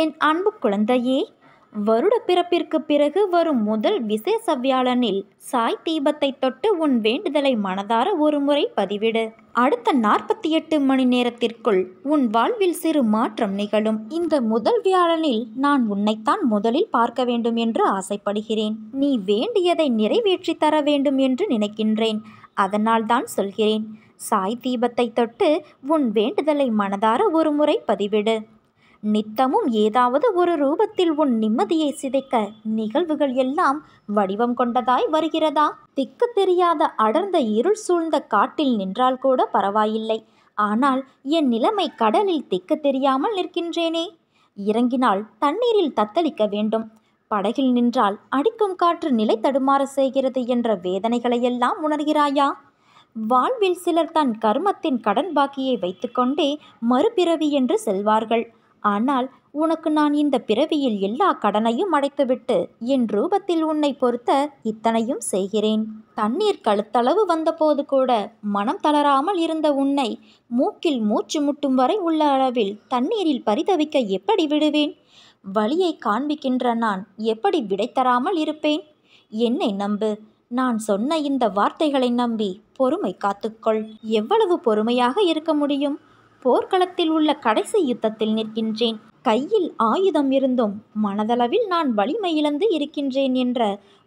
என் அன்பு குழந்தையே வருட பிறப்பிற்கு பிறகு வரும் முதல் விசேஷ வியாழனில் சாய் தீபத்தை தொட்டு உன் வேண்டுதலை மனதார ஒரு முறை பதிவிடு அடுத்த நாற்பத்தி எட்டு மணி நேரத்திற்குள் உன் வாழ்வில் சிறு மாற்றம் நிகழும் இந்த முதல் வியாழனில் நான் உன்னைத்தான் முதலில் பார்க்க வேண்டும் என்று ஆசைப்படுகிறேன் நீ வேண்டியதை நிறைவேற்றி தர வேண்டும் என்று நினைக்கின்றேன் அதனால் தான் சொல்கிறேன் சாய் தீபத்தை தொட்டு உன் வேண்டுதலை மனதார ஒரு முறை பதிவிடு நித்தமும் ஏதாவது ஒரு ரூபத்தில் உன் நிம்மதியை சிதைக்க நிகழ்வுகள் எல்லாம் வடிவம் கொண்டதாய் வருகிறதா திக்கு தெரியாத அடர்ந்த இருள் சூழ்ந்த காட்டில் நின்றால் கூட பரவாயில்லை ஆனால் என் நிலைமை கடலில் திக்கு தெரியாமல் நிற்கின்றேனே இறங்கினால் தண்ணீரில் தத்தளிக்க வேண்டும் படகில் நின்றால் அடிக்கும் காற்று நிலை தடுமாற செய்கிறது என்ற வேதனைகளையெல்லாம் உணர்கிறாயா வாழ்வில் சிலர் தன் கர்மத்தின் கடன் பாக்கியை வைத்துக்கொண்டே மறுபிறவி என்று செல்வார்கள் ஆனால் உனக்கு நான் இந்த பிறவியில் எல்லா கடனையும் அடைத்துவிட்டு என் ரூபத்தில் உன்னை பொறுத்த இத்தனையும் செய்கிறேன் தண்ணீர் கழுத்தளவு வந்தபோது கூட மனம் தளராமல் இருந்த உன்னை மூக்கில் மூச்சு முட்டும் வரை உள்ள அளவில் தண்ணீரில் பரிதவிக்க எப்படி விடுவேன் வழியை காண்பிக்கின்ற நான் எப்படி விடைத்தராமல் இருப்பேன் என்னை நம்பு நான் சொன்ன இந்த வார்த்தைகளை நம்பி பொறுமை காத்துக்கொள் எவ்வளவு பொறுமையாக இருக்க முடியும் போர்க்களத்தில் உள்ள கடைசி யுத்தத்தில் நிற்கின்றேன் கையில் ஆயுதம் இருந்தும் மனதளவில் நான் வலிமை இழந்து இருக்கின்றேன் என்ற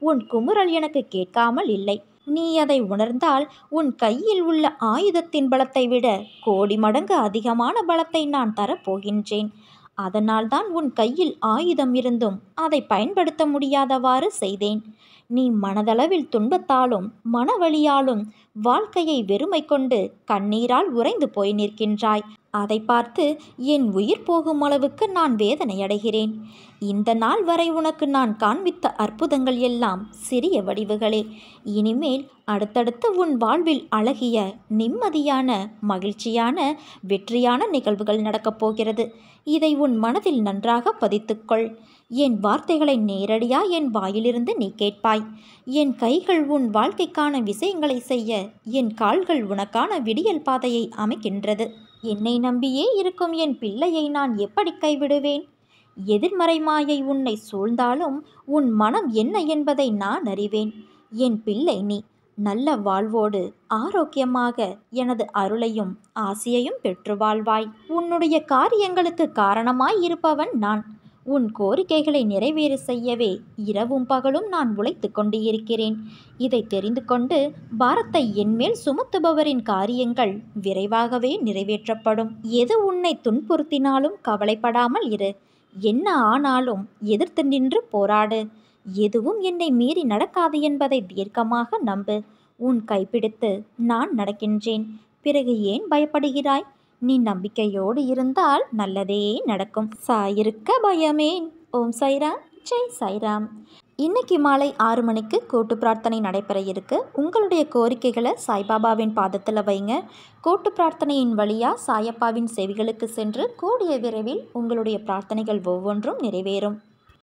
உன் குமுறல் எனக்கு கேட்காமல் இல்லை நீ அதை உணர்ந்தால் உன் கையில் உள்ள ஆயுதத்தின் பலத்தை விட கோடி மடங்கு அதிகமான பலத்தை நான் தரப்போகின்றேன் அதனால்தான் உன் கையில் ஆயுதம் இருந்தும் அதை பயன்படுத்த முடியாதவாறு செய்தேன் நீ மனதளவில் துன்பத்தாலும் மனவழியாலும் வாழ்க்கையை வெறுமை கொண்டு கண்ணீரால் உறைந்து போய் நிற்கின்றாய் அதை பார்த்து என் உயிர் போகும் அளவுக்கு நான் வேதனை அடைகிறேன் இந்த நாள் வரை உனக்கு நான் காண்பித்த அற்புதங்கள் எல்லாம் சிறிய வடிவுகளே இனிமேல் அடுத்தடுத்து உன் வாழ்வில் அழகிய நிம்மதியான மகிழ்ச்சியான வெற்றியான நிகழ்வுகள் நடக்கப் போகிறது இதை உன் மனதில் நன்றாக பதித்துக்கொள் என் வார்த்தைகளை நேரடியா என் வாயிலிருந்து நீ கேட்பாய் என் கைகள் உன் வாழ்க்கைக்கான விஷயங்களை செய்ய என் கால்கள் உனக்கான விடியல் பாதையை அமைக்கின்றது என்னை நம்பியே இருக்கும் என் பிள்ளையை நான் எப்படி கைவிடுவேன் எதிர்மறை மாயை உன்னை சூழ்ந்தாலும் உன் மனம் என்ன என்பதை நான் அறிவேன் என் பிள்ளை நீ நல்ல வாழ்வோடு ஆரோக்கியமாக எனது அருளையும் ஆசையையும் பெற்று வாழ்வாய் உன்னுடைய காரியங்களுக்கு காரணமாய் இருப்பவன் நான் உன் கோரிக்கைகளை நிறைவேற செய்யவே இரவும் பகலும் நான் உழைத்து கொண்டு இருக்கிறேன் இதை தெரிந்து கொண்டு பாரத்தை என்மேல் சுமத்துபவரின் காரியங்கள் விரைவாகவே நிறைவேற்றப்படும் எது உன்னை துன்புறுத்தினாலும் கவலைப்படாமல் இரு என்ன ஆனாலும் எதிர்த்து நின்று போராடு எதுவும் என்னை மீறி நடக்காது என்பதை தீர்க்கமாக நம்பு உன் கைப்பிடித்து நான் நடக்கின்றேன் பிறகு ஏன் பயப்படுகிறாய் நீ நம்பிக்கையோடு இருந்தால் நல்லதே நடக்கும் சாயிருக்க பயமேன் ஓம் சாய்ராம் ஜெய் சாய்ராம் இன்னைக்கு மாலை ஆறு மணிக்கு கூட்டு பிரார்த்தனை நடைபெற இருக்கு உங்களுடைய கோரிக்கைகளை சாய்பாபாவின் பாதத்தில் வைங்க கூட்டு பிரார்த்தனையின் வழியாக சாயப்பாவின் செவிகளுக்கு சென்று கூடிய விரைவில் உங்களுடைய பிரார்த்தனைகள் ஒவ்வொன்றும் நிறைவேறும்